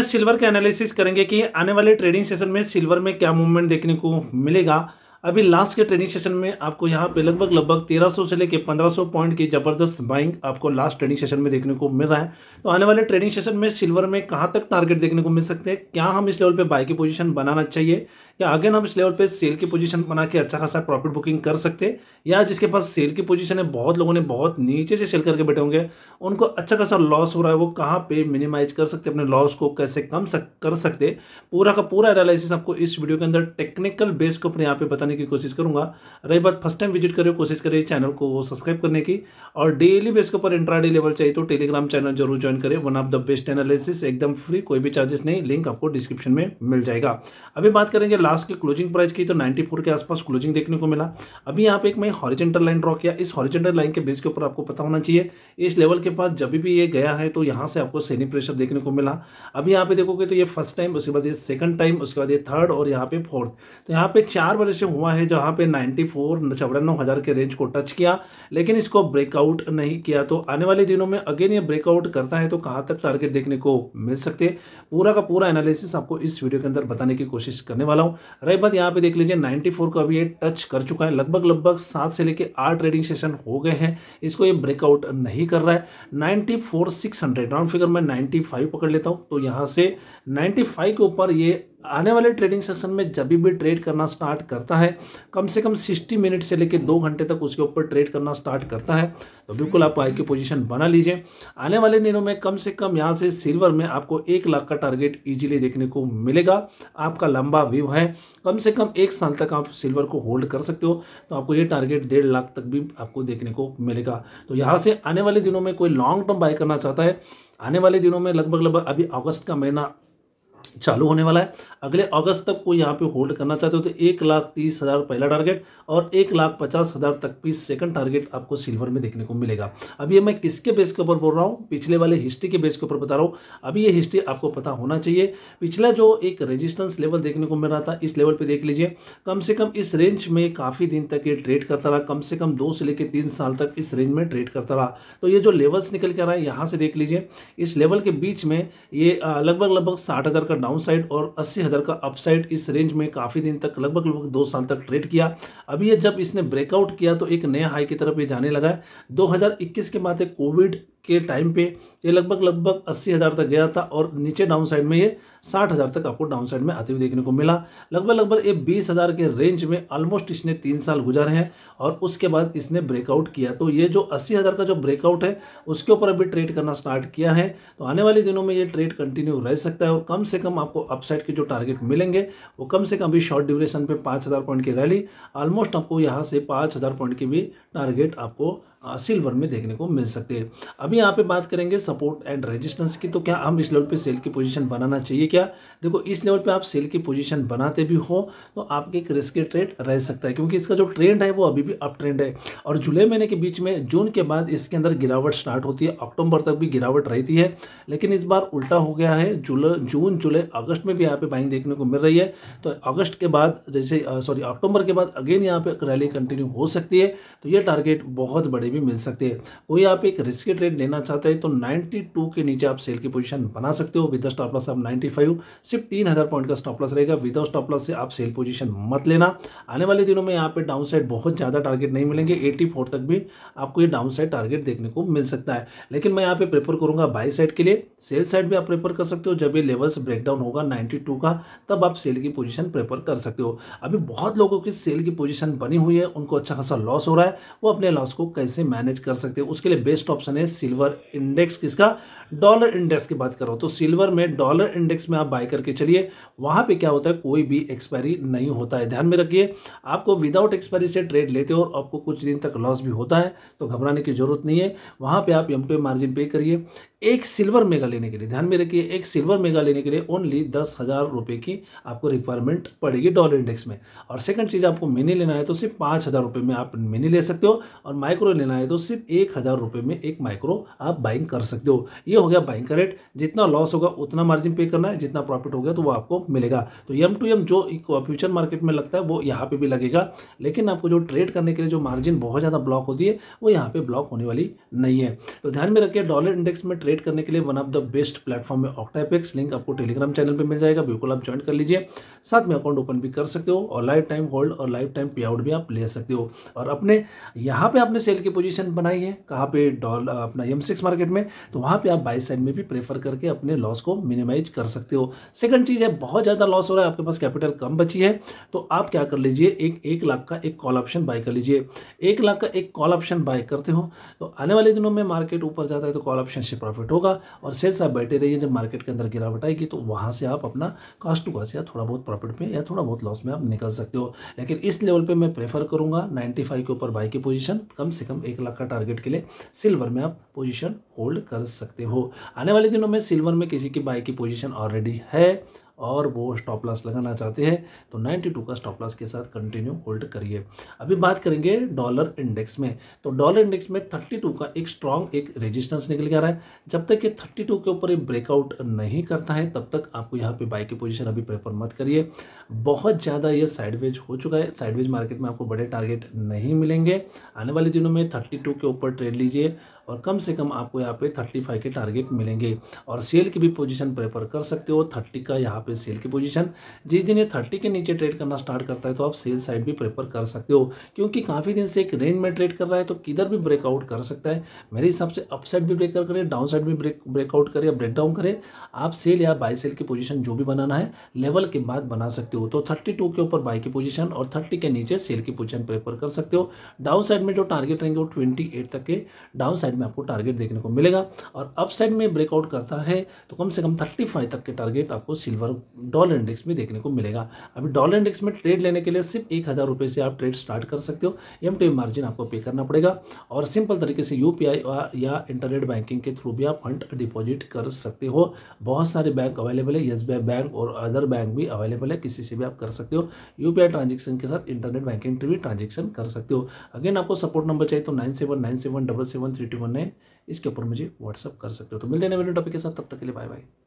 में सिल्वर का एनालिसिस करेंगे कि आने वाले ट्रेडिंग सेशन में सिल्वर में क्या मूवमेंट देखने को मिलेगा अभी लास्ट के ट्रेनिंग सेशन में आपको यहाँ पे लगभग लगभग 1300 से लेकर 1500 पॉइंट की ज़बरदस्त बाइंग आपको लास्ट ट्रेनिंग सेशन में देखने को मिल रहा है तो आने वाले ट्रेनिंग सेशन में सिल्वर में कहाँ तक टारगेट देखने को मिल सकते हैं क्या हम इस लेवल पर बाई की पोजीशन बनाना चाहिए या अगेन हम इस लेवल पर सेल की पोजीशन बना के अच्छा खासा प्रॉफिट बुकिंग कर सकते हैं या जिसके पास सेल की पोजीशन है बहुत लोगों ने बहुत नीचे से सेल करके बैठे होंगे उनको अच्छा खासा लॉस हो रहा है वो कहाँ पे मिनिमाइज कर सकते अपने लॉस को कैसे कम सक, कर सकते पूरा का पूरा एनालिसिस आपको इस वीडियो के अंदर टेक्निकल बेस को अपने यहाँ पे बताने दिखाने की कोशिश करूँगा रही बात फर्स्ट टाइम विजिट करें कोशिश करें चैनल को सब्सक्राइब करने की और डेली बेस के ऊपर इंट्राडे लेवल चाहिए तो टेलीग्राम चैनल जरूर ज्वाइन करें one of the best analysis एकदम फ्री कोई भी चार्जेस नहीं लिंक आपको डिस्क्रिप्शन में मिल जाएगा अभी बात करेंगे लास्ट की क्लोजिंग प्राइस की तो नाइन्टी के आसपास क्लोजिंग देखने को मिला अभी यहाँ पर एक मैं हॉरिजेंटल लाइन ड्रॉ किया इस हॉरिजेंटल लाइन के बेस के ऊपर आपको पता होना चाहिए इस लेवल के पास जब भी ये गया है तो यहाँ से आपको सेनी प्रेशर देखने को मिला अभी यहाँ पे देखोगे तो ये फर्स्ट टाइम उसके बाद ये सेकंड टाइम उसके बाद ये थर्ड और यहाँ पे फोर्थ तो यहाँ पे चार बजे से हो हुआ है जहां पे 94 फोर चौरानवे हज़ार के रेंज को टच किया लेकिन इसको ब्रेकआउट नहीं किया तो आने वाले दिनों में अगेन ये ब्रेकआउट करता है तो कहाँ तक टारगेट देखने को मिल सकते हैं पूरा का पूरा एनालिसिस आपको इस वीडियो के अंदर बताने की कोशिश करने वाला हूँ रही बात यहाँ पे देख लीजिए 94 का भी ये टच कर चुका है लगभग लगभग सात से लेकर आठ ट्रेडिंग सेशन हो गए हैं इसको ये ब्रेकआउट नहीं कर रहा है ninety four six hundred round figure मैं नाइन्टी फाइव पकड़ लेता हूँ तो यहाँ से नाइन्टी फाइव के ऊपर ये आने वाले ट्रेडिंग सेक्शन में जब भी ट्रेड करना स्टार्ट करता है कम से कम सिक्सटी मिनट से लेकर दो घंटे तक उसके ऊपर ट्रेड करना स्टार्ट करता है तो बिल्कुल आप आई की पोजीशन बना लीजिए आने वाले दिनों में कम से कम यहाँ से सिल्वर में आपको एक लाख का टारगेट ईजिली देखने को मिलेगा आपका लंबा व्यू है कम से कम एक साल तक आप सिल्वर को होल्ड कर सकते हो तो आपको ये टारगेट डेढ़ लाख तक भी आपको देखने को मिलेगा तो यहाँ से आने वाले दिनों में कोई लॉन्ग टर्म बाय करना चाहता है आने वाले दिनों में लगभग लगभग अभी अगस्त का महीना चालू होने वाला है अगले अगस्त तक को यहाँ पे होल्ड करना चाहते हो तो एक लाख तीस हज़ार पहला टारगेट और एक लाख पचास हज़ार तक भी सेकंड टारगेट आपको सिल्वर में देखने को मिलेगा अब ये मैं किसके बेस के ऊपर बोल रहा हूँ पिछले वाले हिस्ट्री के बेस के ऊपर बता रहा हूँ अभी ये हिस्ट्री आपको पता होना चाहिए पिछला जो एक रेजिस्टेंस लेवल देखने को मिल रहा था इस लेवल पर देख लीजिए कम से कम इस रेंज में काफ़ी दिन तक ये ट्रेड करता रहा कम से कम दो से लेकर तीन साल तक इस रेंज में ट्रेड करता रहा तो ये जो लेवल्स निकल कर रहा है यहाँ से देख लीजिए इस लेवल के बीच में ये लगभग लगभग साठ हज़ार का डाउन साइड और अस्सी हज़ार का अपसाइड इस रेंज में काफ़ी दिन तक लगभग लगभग दो साल तक ट्रेड किया अभी ये जब इसने ब्रेकआउट किया तो एक नया हाई की तरफ ये जाने लगा है दो के बाद कोविड के टाइम पे ये लगभग लगभग अस्सी हज़ार तक गया था और नीचे डाउन साइड में ये साठ हज़ार तक आपको डाउन साइड में आते हुए देखने को मिला लगभग लगभग ये बीस हज़ार के रेंज में ऑलमोस्ट इसने तीन साल गुजारे हैं और उसके बाद इसने ब्रेकआउट किया तो ये जो अस्सी हज़ार का जो ब्रेकआउट है उसके ऊपर अभी ट्रेड करना स्टार्ट किया है तो आने वाले दिनों में ये ट्रेड कंटिन्यू रह सकता है और कम से कम आपको अपसाइड के जो टारगेट मिलेंगे वो कम से कम अभी शॉर्ट ड्यूरेशन पर पाँच पॉइंट की रैली ऑलमोस्ट आपको यहाँ से पाँच पॉइंट की भी टारगेट आपको सिल्वर में देखने को मिल सकते हैं अभी यहाँ पे बात करेंगे सपोर्ट एंड रेजिस्टेंस की तो क्या हम इस लेवल पे सेल की पोजीशन बनाना चाहिए क्या देखो इस लेवल पे आप सेल की पोजीशन बनाते भी हो तो आपके एक रिस्की ट्रेड रह सकता है क्योंकि इसका जो ट्रेंड है वो अभी भी अप ट्रेंड है और जुलाई महीने के बीच में जून के बाद इसके अंदर गिरावट स्टार्ट होती है अक्टूबर तक भी गिरावट रहती है लेकिन इस बार उल्टा हो गया है जुलाई जून जुलाई अगस्त में भी यहाँ पर बाइंग देखने को मिल रही है तो अगस्त के बाद जैसे सॉरी अक्टूबर के बाद अगेन यहाँ पर रैली कंटिन्यू हो सकती है तो ये टारगेट बहुत बड़े वाली भी मिल सकती है वही आप एक रिस्की ट्रेड लेना चाहते हैं तो 92 के नीचे आप सेल की पोजीशन बना सकते हो विद स्टॉप लॉस आप 95 सिर्फ हज़ार पॉइंट का स्टॉप लॉस रहेगा विदाउट स्टॉप लॉस से आप सेल पोजीशन मत लेना आने वाले दिनों में यहाँ पे डाउन साइड बहुत ज़्यादा टारगेट नहीं मिलेंगे फोर तक भी आपको ये डाउन साइड टारगेट देखने को मिल सकता है लेकिन मैं यहाँ पर प्रेफर करूँगा बाई साइड के लिए सेल साइड भी आप प्रेफर कर सकते हो जब ये लेवल्स ब्रेकडाउन होगा 92 का तब आप सेल की पोजिशन प्रेफर कर सकते हो अभी बहुत लोगों की सेल की पोजिशन बनी हुई है उनको अच्छा खासा लॉस हो रहा है वो अपने लॉस को कैसे कैसे मैनेज कर सकते हैं उसके लिए बेस्ट ऑप्शन है सिल्वर इंडेक्स किसका डॉलर इंडेक्स की बात करो तो सिल्वर में डॉलर इंडेक्स में आप बाय करके चलिए वहाँ पे क्या होता है कोई भी एक्सपायरी नहीं होता है ध्यान में रखिए आपको विदाउट एक्सपायरी से ट्रेड लेते हो और आपको कुछ दिन तक लॉस भी होता है तो घबराने की जरूरत नहीं है वहाँ पर आप एम मार्जिन पे करिए एक सिल्वर मेगा लेने के लिए ध्यान में रखिए एक सिल्वर मेगा लेने के लिए ओनली दस हज़ार रुपये की आपको रिक्वायरमेंट पड़ेगी डॉलर इंडेक्स में और सेकंड चीज़ आपको मिनी लेना है तो सिर्फ पाँच हज़ार रुपये में आप मिनी ले सकते हो और माइक्रो लेना है तो सिर्फ एक हज़ार रुपये में एक माइक्रो आप बाइंग कर सकते हो ये हो गया बाइंग का रेट जितना लॉस होगा उतना मार्जिन पे करना है जितना प्रॉफिट हो गया तो वो आपको मिलेगा तो एम टू एम जो फ्यूचर मार्केट में लगता है वो यहाँ पर भी लगेगा लेकिन आपको जो ट्रेड करने के लिए जो मार्जिन बहुत ज़्यादा ब्लॉक होती है वो यहाँ पर ब्लॉक होने वाली नहीं है तो ध्यान में रखिए डॉलर इंडेक्स में ट्रेड ट्रेड करने के लिए one of the best platform है ऑक्टापेक्स लिंक आपको टेलीग्राम चैनल पर मिल जाएगा बिल्कुल आप ज्वाइन कर लीजिए साथ में अकाउंट ओपन भी कर सकते हो और लाइफ टाइम होल्ड और लाइफ टाइम पे आउट भी आप ले सकते हो और अपने यहाँ पे आपने सेल की पोजिशन बनाई है कहाँ पे डॉल अपना एम मार्केट में तो वहाँ पर आप बाई साइड में भी प्रेफर करके अपने लॉस को मिनिमाइज कर सकते हो सेकेंड चीज़ है बहुत ज़्यादा लॉस हो रहा है आपके पास कैपिटल कम बची है तो आप क्या कर लीजिए एक एक लाख का एक कॉल ऑप्शन बाय कर लीजिए एक लाख का एक कॉल ऑप्शन बाय करते हो तो आने वाले दिनों में मार्केट ऊपर जाता है तो कॉल ऑप्शन से प्रॉफिट प्रॉफिट होगा और सेल्स आप बैठे रहिए जब मार्केट के अंदर गिरावट आएगी तो वहाँ से आप अपना कास्ट टू कास्ट या थोड़ा बहुत प्रॉफिट में या थोड़ा बहुत लॉस में आप निकल सकते हो लेकिन इस लेवल पर मैं प्रेफर करूँगा नाइन्टी के ऊपर बाई की पोजिशन कम से कम एक लाख का टारगेट के लिए सिल्वर में आप पोजिशन होल्ड कर सकते हो आने वाले दिनों में सिल्वर में किसी की बाई की पोजिशन ऑलरेडी है और वो स्टॉप लॉस लगाना चाहते हैं तो 92 का स्टॉप लॉस के साथ कंटिन्यू होल्ड करिए अभी बात करेंगे डॉलर इंडेक्स में तो डॉलर इंडेक्स में 32 का एक स्ट्रॉन्ग एक रेजिस्टेंस निकल के आ रहा है जब तक ये 32 के ऊपर ये ब्रेकआउट नहीं करता है तब तक आपको यहाँ पे बाई की पोजिशन अभी प्रेफर मत करिए बहुत ज़्यादा ये साइडवेज हो चुका है साइडवेज मार्केट में आपको बड़े टारगेट नहीं मिलेंगे आने वाले दिनों में थर्टी के ऊपर ट्रेड लीजिए और कम से कम आपको यहाँ पे थर्टी फाइव के टारगेट मिलेंगे और सेल की भी पोजीशन प्रेफर कर सकते हो थर्टी का यहाँ पे सेल की पोजीशन जिस दिन ये थर्टी के नीचे ट्रेड करना स्टार्ट करता है तो आप सेल साइड भी प्रेफर कर सकते हो क्योंकि काफ़ी दिन से एक रेंज में ट्रेड कर रहा है तो किधर भी ब्रेकआउट कर सकता है मेरे हिसाब से अपसाइड भी ब्रेकआउट करे डाउन साइड भी ब्रेक ब्रेकआउट करे या डाउन करे आप सेल या बाई सेल की पोजिशन जो भी बनाना है लेवल के बाद बना सकते हो तो थर्टी के ऊपर बाई की पोजिशन और थर्टी के नीचे सेल की पोजिशन प्रेफर कर सकते हो डाउन साइड में जो टारगेट रहेंगे वो ट्वेंटी तक के डाउन साइड में आपको टारगेट देखने को मिलेगा और अपसाइड में ब्रेकआउट करता है तो कम से कम थर्टी फाइव तक के टारगेट आपको सिल्वर डॉलर इंडेक्स में देखने को मिलेगा अभी डॉलर इंडेक्स में ट्रेड लेने के लिए सिर्फ एक हज़ार रुपये से आप ट्रेड स्टार्ट कर सकते हो एम टू मार्जिन आपको पे करना पड़ेगा और सिंपल तरीके से यू या इंटरनेट बैंकिंग के थ्रू भी आप फंड डिपॉजिट कर सकते हो बहुत सारे बैंक अवेलेबल है येस बैंक और अदर बैंक भी अवेलेबल है किसी से भी आप कर सकते हो यू पी के साथ इंटरनेट बैंकिंग भी ट्रांजेक्शन कर सकते हो अगेन आपको सपोर्ट नंबर चाहिए तो nine seven nine seven double seven three बनना है इसके ऊपर मुझे व्हाट्सअप कर सकते हो तो मिलते हैं नए वीडियो टॉपिक के साथ तब तक के लिए बाय बाय